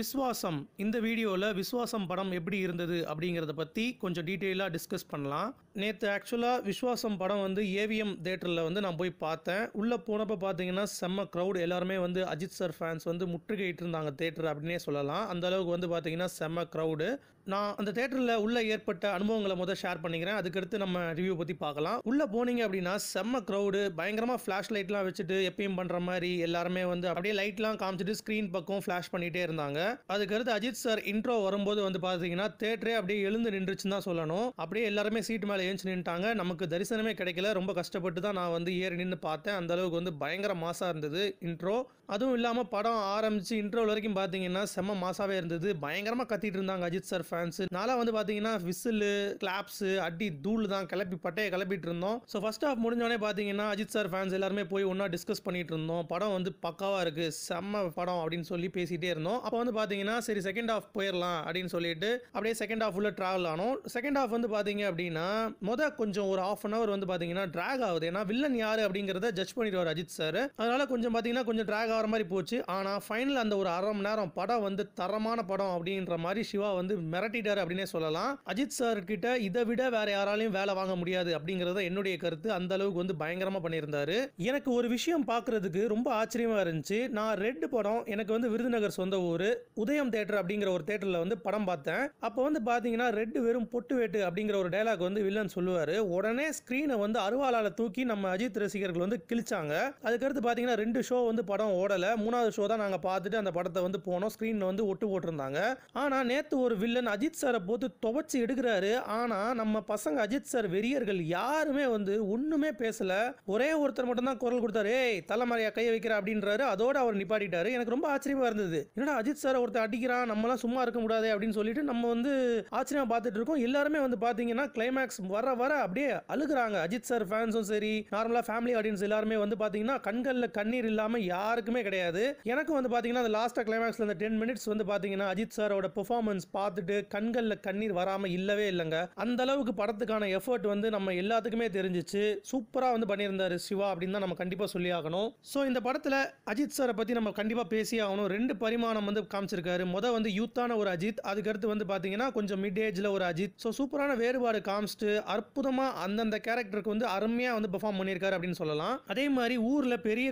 விஸ்வாசம் இந்த வீடியோவில் விஸ்வாசம் படம் எப்படி இருந்தது அப்படிங்கிறத பற்றி கொஞ்சம் டீட்டெயிலாக டிஸ்கஸ் பண்ணலாம் நேற்று ஆக்சுவலாக விஸ்வாசம் படம் வந்து ஏவிஎம் தேட்டரில் வந்து நான் போய் பார்த்தேன் உள்ளே போனப்போ பார்த்தீங்கன்னா செம்ம க்ரௌட் எல்லாருமே வந்து அஜித் சார் ஃபேன்ஸ் வந்து முற்றுகையிட்டு இருந்தாங்க தேட்டர் அப்படின்னே சொல்லலாம் அந்த அளவுக்கு வந்து பார்த்தீங்கன்னா செம்ம க்ரௌடு நான் அந்த தேட்டரில் உள்ளே ஏற்பட்ட அனுபவங்களை முதல் ஷேர் பண்ணிக்கிறேன் அதுக்கடுத்து நம்ம ரிவ்யூ பற்றி பார்க்கலாம் உள்ளே போனீங்க அப்படின்னா செம்ம க்ரௌடு பயங்கரமாக ஃப்ளாஷ் லைட்லாம் வச்சுட்டு எப்பயும் பண்ணுற மாதிரி எல்லாருமே வந்து அப்படியே லைட்லாம் காமிச்சிட்டு ஸ்க்ரீன் பக்கம் ஃப்ளாஷ் பண்ணிகிட்டே இருந்தாங்க அதுக்கடுத்து அஜித் சார் இன்ட்ரோ வரும்போது வந்து பார்த்தீங்கன்னா தேட்டரே அப்படியே எழுந்து நின்றுச்சுன்னு தான் சொல்லணும் அப்படியே எல்லாருமே சீட் மேலே ஏஞ்சி நின்ட்டாங்க நமக்கு தரிசனமே கிடைக்கல ரொம்ப கஷ்டப்பட்டு தான் நான் வந்து ஏறி நின்று பார்த்தேன் அந்த அளவுக்கு வந்து பயங்கர மாசாக இருந்தது இன்ட்ரோ அதுவும் இல்லாமல் படம் ஆரம்பிச்சு இன்ட்ரோவில் வரைக்கும் பார்த்தீங்கன்னா செம்ம மாசாவே இருந்தது பயங்கரமாக கத்திட்டு இருந்தாங்க அஜித் சார் ஃபேன்ஸ் நாளாக வந்து பார்த்தீங்கன்னா விசிலு கிளாப்ஸ் அடி தூள் தான் கிளப்பி பட்டையை கிளப்பிட்டு இருந்தோம் ஸோ ஃபர்ஸ்ட் ஆஃப் முடிஞ்சோடனே பார்த்தீங்கன்னா அஜித் சார் ஃபேன்ஸ் எல்லாருமே போய் ஒன்றா டிஸ்கஸ் பண்ணிட்டு இருந்தோம் படம் வந்து பக்காவாக இருக்குது செம்ம படம் அப்படின்னு சொல்லி பேசிகிட்டே இருந்தோம் அப்போ வந்து பார்த்தீங்கன்னா சரி செகண்ட் ஹாஃப் போயிடலாம் அப்படின்னு சொல்லிட்டு அப்படியே செகண்ட் ஹாஃப் உள்ள ட்ராவல் ஆனோம் செகண்ட் ஹாஃப் வந்து பார்த்தீங்க அப்படின்னா மொதல் கொஞ்சம் ஒரு ஆஃப் அன் அவர் வந்து பார்த்தீங்கன்னா ட்ராக் ஆகுது ஏன்னா வில்லன் யார் அப்படிங்கிறத ஜட்ஜ் பண்ணிடுவார் அஜித் சார் அதனால கொஞ்சம் பார்த்தீங்கன்னா கொஞ்சம் ட்ராக் ஆகிற மாதிரி போச்சு ஆனால் ஃபைனல் அந்த ஒரு அரை மணி நேரம் படம் வந்து தரமான படம் அப்படின்ற மாதிரி சிவா வந்து மிரட்டிட்டார் அப்படின்னே சொல்லலாம் அஜித் சார் கிட்ட இதை விட வேற யாராலையும் வேலை வாங்க முடியாது அப்படிங்கிறத என்னுடைய கருத்து அந்த அளவுக்கு வந்து பயங்கரமாக பண்ணியிருந்தாரு எனக்கு ஒரு விஷயம் பார்க்கறதுக்கு ரொம்ப ஆச்சரியமாக இருந்துச்சு நான் ரெட் படம் எனக்கு வந்து விருதுநகர் சொந்த ஊர் உதயம் தேட்டர் அப்படிங்கிற ஒரு தேட்டரில் வந்து படம் பார்த்தேன் அப்போ வந்து பார்த்தீங்கன்னா ரெட் வெறும் பொட்டு வேட்டு அப்படிங்கிற ஒரு டைலாக் வந்து வில்லன் சொல்லுவார் உடனே ஸ்க்ரீனை வந்து அருவாளால் தூக்கி நம்ம அஜித் ரசிகர்கள் வந்து கிழிச்சாங்க அதுக்கடுத்து பார்த்தீங்கன்னா ரெண்டு ஷோ வந்து படம் ஓடலை மூணாவது ஷோ தான் நாங்கள் பார்த்துட்டு அந்த படத்தை வந்து போனோம் ஸ்க்ரீனில் வந்து ஒட்டு போட்டிருந்தாங்க ஆனால் நேற்று ஒரு வில்லன் அஜித் சாரை போத்து துவச்சி எடுக்கிறாரு ஆனால் நம்ம பசங்க அஜித் சார் வெறியர்கள் யாருமே வந்து ஒன்றுமே பேசலை ஒரே ஒருத்தர் மட்டும் தான் குரல் கொடுத்தாரு ஏய் தலைமறையா கையை வைக்கிற அப்படின்றாரு அதோட அவர் நிப்பாட்டிட்டாரு எனக்கு ரொம்ப ஆச்சரியமா இருந்தது என்னடா அஜித் சார் ஒருத்தர் அடிக்கிறான் நம்மளாம் சும்மா இருக்க முடியாது அப்படின்னு சொல்லிட்டு நம்ம வந்து ஆச்சரியமாக பார்த்துட்டு இருக்கோம் எல்லாருமே வந்து பார்த்தீங்கன்னா கிளைமேக்ஸ் வர வர அப்படியே அழுகுறாங்க அஜித் சார் ஃபேன்ஸும் சரி நார்மலாக ஃபேமிலி ஆடியன்ஸ் எல்லாருமே வந்து பார்த்தீங்கன்னா கண்களில் கண்ணீர் இல்லாமல் யாருக்குமே கிடையாது எனக்கும் வந்து பார்த்தீங்கன்னா அந்த லாஸ்ட்டாக கிளைமேக்ஸில் அந்த டென் மினிட்ஸ் வந்து பார்த்தீங்கன்னா அஜித் சாரோட பெர்ஃபார்மன்ஸ் பார்த்துட்டு கண்களில் கண்ணீர் வராமல் இல்லவே இல்லைங்க அந்த அளவுக்கு படத்துக்கான எஃபர்ட் வந்து நம்ம எல்லாத்துக்குமே தெரிஞ்சிச்சு சூப்பராக வந்து பண்ணியிருந்தாரு சிவா அப்படின்னு தான் நம்ம கண்டிப்பாக சொல்லி ஆகணும் ஸோ இந்த படத்தில் அஜித் சாரை பற்றி நம்ம கண்டிப்பாக பேசி ஆகணும் ரெண்டு பரிமாணம் வந்து காமிச்சு காமிச்சிருக்காரு மொதல் வந்து யூத்தான ஒரு அஜித் அதுக்கடுத்து வந்து பார்த்தீங்கன்னா கொஞ்சம் மிட் ஏஜில் ஒரு அஜித் ஸோ சூப்பரான வேறுபாடு காமிச்சிட்டு அற்புதமாக அந்தந்த கேரக்டருக்கு வந்து அருமையாக வந்து பெர்ஃபார்ம் பண்ணியிருக்காரு அப்படின்னு சொல்லலாம் அதே மாதிரி ஊரில் பெரிய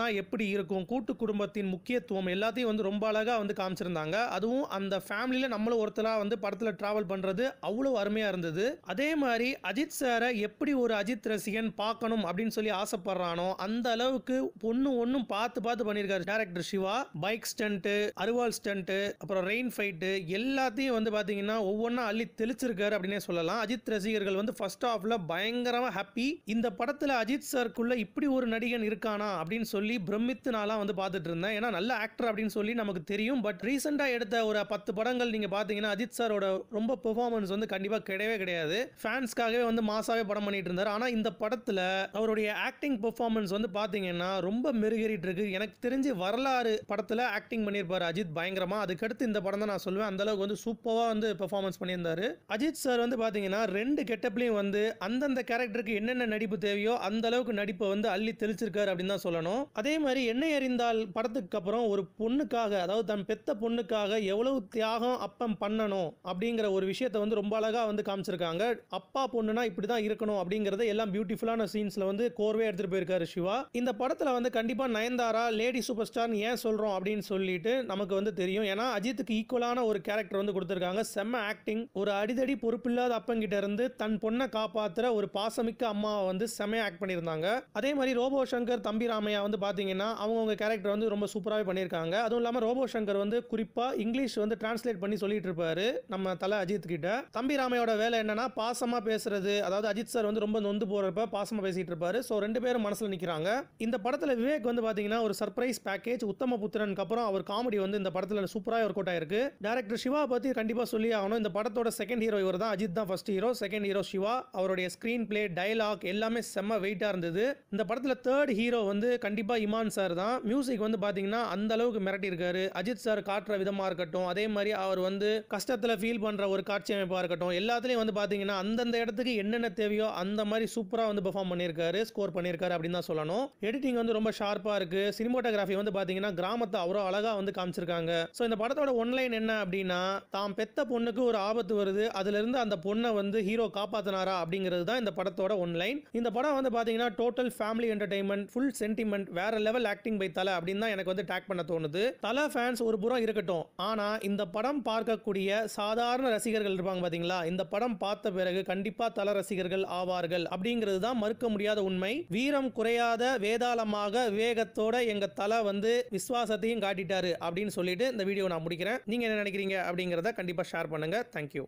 தான் எப்படி இருக்கும் கூட்டு குடும்பத்தின் முக்கியத்துவம் எல்லாத்தையும் வந்து ரொம்ப அழகாக வந்து காமிச்சிருந்தாங்க அதுவும் அந்த ஃபேமிலியில் நம்மளும் ஒருத்தராக வந்து படத்தில் ட்ராவல் பண்ணுறது அவ்வளோ அருமையாக இருந்தது அதே மாதிரி அஜித் சாரை எப்படி ஒரு அஜித் ரசிகன் பார்க்கணும் அப்படின்னு சொல்லி ஆசைப்படுறானோ அந்த அளவுக்கு பொண்ணு ஒன்றும் பார்த்து பார்த்து பண்ணியிருக்காரு டேரக்டர் சிவா பைக் ஸ்டண்ட்டு அருவால் கான்ஸ்டன்ட்டு அப்புறம் ரெயின் ஃபைட்டு எல்லாத்தையும் வந்து பார்த்தீங்கன்னா ஒவ்வொன்றா அள்ளி தெளிச்சிருக்காரு அப்படின்னே சொல்லலாம் அஜித் ரசிகர்கள் வந்து ஃபர்ஸ்ட் ஆஃப்ல பயங்கரமாக ஹாப்பி இந்த படத்தில் அஜித் சார்க்குள்ள இப்படி ஒரு நடிகன் இருக்கானா அப்படின்னு சொல்லி பிரமித்து நாளாக வந்து பார்த்துட்டு இருந்தேன் ஏன்னா நல்ல ஆக்டர் அப்படின்னு சொல்லி நமக்கு தெரியும் பட் ரீசெண்டாக எடுத்த ஒரு பத்து படங்கள் நீங்கள் பார்த்தீங்கன்னா அஜித் சாரோட ரொம்ப பெர்ஃபார்மன்ஸ் வந்து கண்டிப்பாக கிடையவே கிடையாது ஃபேன்ஸ்க்காகவே வந்து மாசாவே படம் பண்ணிட்டு இருந்தார் ஆனால் இந்த படத்தில் அவருடைய ஆக்டிங் பெர்ஃபார்மன்ஸ் வந்து பார்த்தீங்கன்னா ரொம்ப மெருகேறிட்டு இருக்கு எனக்கு தெரிஞ்சு வரலாறு படத்தில் ஆக்டிங் பண்ணியிருப்பார் அஜித் பயங்கர பயங்கரமா அதுக்கடுத்து இந்த படம் தான் நான் சொல்லுவேன் அந்தளவுக்கு வந்து சூப்பராக வந்து பெர்ஃபார்மன்ஸ் பண்ணியிருந்தாரு அஜித் சார் வந்து பார்த்தீங்கன்னா ரெண்டு கெட்டப்லையும் வந்து அந்தந்த கேரக்டருக்கு என்னென்ன நடிப்பு தேவையோ அந்த அளவுக்கு நடிப்பை வந்து அள்ளி தெளிச்சிருக்காரு அப்படின்னு தான் சொல்லணும் அதே மாதிரி என்னை அறிந்தால் படத்துக்கு அப்புறம் ஒரு பொண்ணுக்காக அதாவது தன் பெத்த பொண்ணுக்காக எவ்வளவு தியாகம் அப்பம் பண்ணணும் அப்படிங்கிற ஒரு விஷயத்த வந்து ரொம்ப அழகாக வந்து காமிச்சிருக்காங்க அப்பா பொண்ணுனா இப்படி தான் இருக்கணும் அப்படிங்கிறத எல்லாம் பியூட்டிஃபுல்லான சீன்ஸில் வந்து கோர்வே எடுத்துகிட்டு போயிருக்காரு சிவா இந்த படத்தில் வந்து கண்டிப்பாக நயன்தாரா லேடி சூப்பர் ஸ்டார் ஏன் சொல்கிறோம் அப்படின்னு சொல்லிட்டு நமக்கு வந்து தெரியும் ஏன்னா அஜித்துக்கு ஈக்குவலான ஒரு கேரக்டர் வந்து கொடுத்துருக்காங்க செம்ம ஆக்டிங் ஒரு அடிதடி பொறுப்பில்லாத அப்பங்கிட்ட இருந்து தன் பொண்ணை காப்பாத்துற ஒரு பாசமிக்க அம்மாவை வந்து செம்மையா ஆக்ட் பண்ணியிருந்தாங்க அதே மாதிரி ரோபோ சங்கர் தம்பி ராமையா வந்து பார்த்தீங்கன்னா அவங்கவுங்க கேரக்டர் வந்து ரொம்ப சூப்பராகவே பண்ணியிருக்காங்க அதுவும் இல்லாமல் ரோபோ சங்கர் வந்து குறிப்பாக இங்கிலீஷ் வந்து டிரான்ஸ்லேட் பண்ணி சொல்லிட்டு இருப்பாரு நம்ம தலை அஜித் கிட்ட தம்பி ராமையோட வேலை என்னன்னா பாசமாக பேசுறது அதாவது அஜித் சார் வந்து ரொம்ப நொந்து போறப்ப பாசமாக பேசிட்டு இருப்பாரு ஸோ ரெண்டு பேரும் மனசில் நிற்கிறாங்க இந்த படத்தில் விவேக் வந்து பார்த்தீங்கன்னா ஒரு சர்ப்ரைஸ் பேக்கேஜ் உத்தம புத்திரனுக்கு அப்புறம் அவர் காமெடி வந்து இந்த படத்தில் படத்தில் சூப்பராக ஒர்க் அவுட் ஆயிருக்கு டேரக்டர் சிவா பற்றி கண்டிப்பாக சொல்லி ஆகணும் இந்த படத்தோட செகண்ட் ஹீரோ இவர் தான் அஜித் தான் first hero second hero Siva அவருடைய ஸ்க்ரீன் பிளே டைலாக் எல்லாமே செம்ம வெயிட்டாக இருந்தது இந்த படத்தில் தேர்ட் ஹீரோ வந்து கண்டிப்பாக இமான் சார் தான் மியூசிக் வந்து பார்த்தீங்கன்னா அந்த அளவுக்கு மிரட்டியிருக்காரு அஜித் சார் காட்டுற விதமாக இருக்கட்டும் அதே மாதிரி அவர் வந்து கஷ்டத்தில் ஃபீல் பண்ணுற ஒரு காட்சி அமைப்பாக இருக்கட்டும் எல்லாத்துலேயும் வந்து பார்த்தீங்கன்னா அந்தந்த இடத்துக்கு என்னென்ன தேவையோ அந்த மாதிரி சூப்பராக வந்து பெர்ஃபார்ம் பண்ணியிருக்காரு ஸ்கோர் பண்ணியிருக்காரு அப்படின்னு தான் சொல்லணும் எடிட்டிங் வந்து ரொம்ப ஷார்ப்பாக இருக்குது சினிமோட்டோகிராஃபி வந்து பார்த்தீங்கன்னா கிராமத்தை அவ்வளோ அழகாக வந்து காமிச்சிருக்காங்க ஸோ இந்த படத்தோட ஒன்லைன் என்ன அப்படின்னா தாம் பெத்த பொண்ணுக்கு ஒரு ஆபத்து வருது அதுல இருந்து அந்த பொண்ணை வந்து ஹீரோ காப்பாத்தினாரா அப்படிங்கிறது தான் இந்த படத்தோட ஒன்லைன் இந்த படம் வந்து பாத்தீங்கன்னா total family entertainment full sentiment வேற லெவல் ஆக்டிங் பை தலை அப்படின்னு தான் எனக்கு வந்து டேக் பண்ண தோணுது தலை ஃபேன்ஸ் ஒரு புறம் இருக்கட்டும் ஆனா இந்த படம் பார்க்கக்கூடிய சாதாரண ரசிகர்கள் இருப்பாங்க பாத்தீங்களா இந்த படம் பார்த்த பிறகு கண்டிப்பா தல ரசிகர்கள் ஆவார்கள் அப்படிங்கிறது தான் மறுக்க முடியாத உண்மை வீரம் குறையாத வேதாளமாக விவேகத்தோட எங்க தலை வந்து விசுவாசத்தையும் காட்டிட்டாரு அப்படின்னு சொல்லிட்டு இந்த வீடியோ நான் முடிக்கிறேன் நீங்கள் என்ன நினைக்கிறீங்க அப்படிங்கிறத கண்டிப்பாக ஷேர் பண்ணுங்கள் தேங்க்யூ